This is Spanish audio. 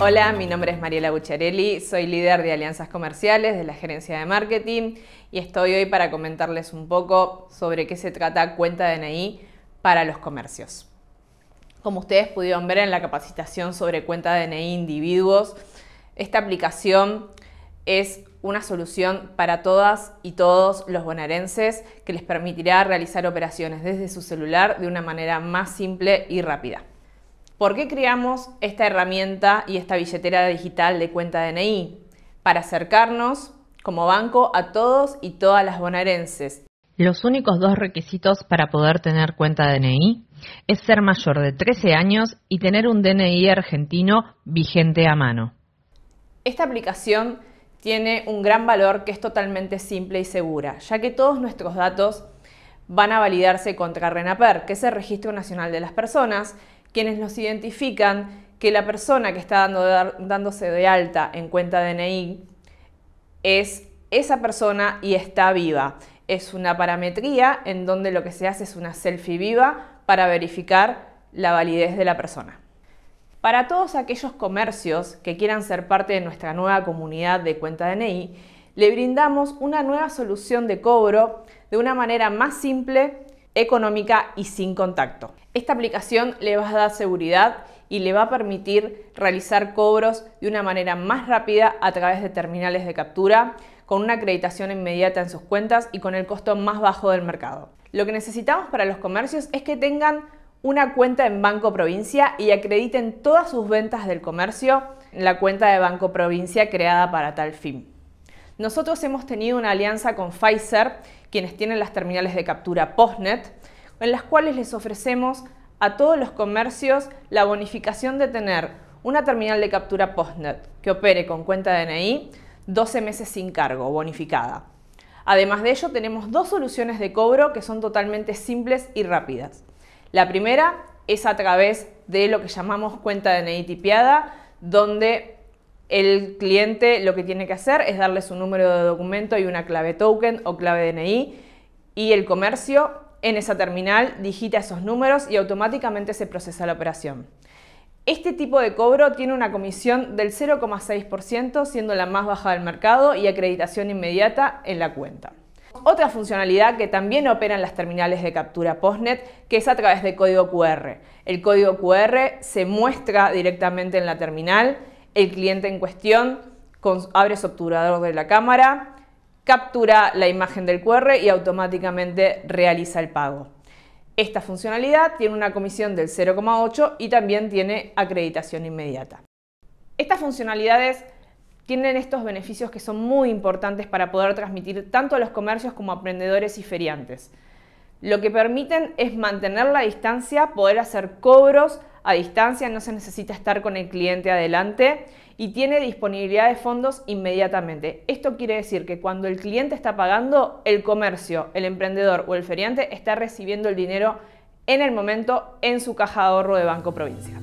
Hola, mi nombre es Mariela Bucciarelli, soy líder de alianzas comerciales de la gerencia de marketing y estoy hoy para comentarles un poco sobre qué se trata cuenta DNI para los comercios. Como ustedes pudieron ver en la capacitación sobre cuenta DNI individuos, esta aplicación es una solución para todas y todos los bonaerenses que les permitirá realizar operaciones desde su celular de una manera más simple y rápida. ¿Por qué creamos esta herramienta y esta billetera digital de cuenta DNI? Para acercarnos como banco a todos y todas las bonaerenses. Los únicos dos requisitos para poder tener cuenta DNI es ser mayor de 13 años y tener un DNI argentino vigente a mano. Esta aplicación tiene un gran valor que es totalmente simple y segura, ya que todos nuestros datos van a validarse contra RENAPER, que es el Registro Nacional de las Personas, quienes nos identifican que la persona que está dando, dándose de alta en cuenta DNI es esa persona y está viva. Es una parametría en donde lo que se hace es una selfie viva para verificar la validez de la persona. Para todos aquellos comercios que quieran ser parte de nuestra nueva comunidad de cuenta DNI, le brindamos una nueva solución de cobro de una manera más simple, económica y sin contacto. Esta aplicación le va a dar seguridad y le va a permitir realizar cobros de una manera más rápida a través de terminales de captura, con una acreditación inmediata en sus cuentas y con el costo más bajo del mercado. Lo que necesitamos para los comercios es que tengan una cuenta en Banco Provincia y acrediten todas sus ventas del comercio en la cuenta de Banco Provincia creada para tal fin. Nosotros hemos tenido una alianza con Pfizer, quienes tienen las terminales de captura Postnet, en las cuales les ofrecemos a todos los comercios la bonificación de tener una terminal de captura Postnet que opere con cuenta de DNI 12 meses sin cargo, bonificada. Además de ello, tenemos dos soluciones de cobro que son totalmente simples y rápidas. La primera es a través de lo que llamamos cuenta DNI tipeada, donde el cliente lo que tiene que hacer es darle su número de documento y una clave token o clave DNI y el comercio en esa terminal digita esos números y automáticamente se procesa la operación. Este tipo de cobro tiene una comisión del 0,6% siendo la más baja del mercado y acreditación inmediata en la cuenta otra funcionalidad que también opera en las terminales de captura Postnet, que es a través de código QR. El código QR se muestra directamente en la terminal, el cliente en cuestión abre su obturador de la cámara, captura la imagen del QR y automáticamente realiza el pago. Esta funcionalidad tiene una comisión del 0,8 y también tiene acreditación inmediata. Estas funcionalidades tienen estos beneficios que son muy importantes para poder transmitir tanto a los comercios como a emprendedores y feriantes. Lo que permiten es mantener la distancia, poder hacer cobros a distancia, no se necesita estar con el cliente adelante y tiene disponibilidad de fondos inmediatamente. Esto quiere decir que cuando el cliente está pagando, el comercio, el emprendedor o el feriante está recibiendo el dinero en el momento en su caja de ahorro de Banco Provincia.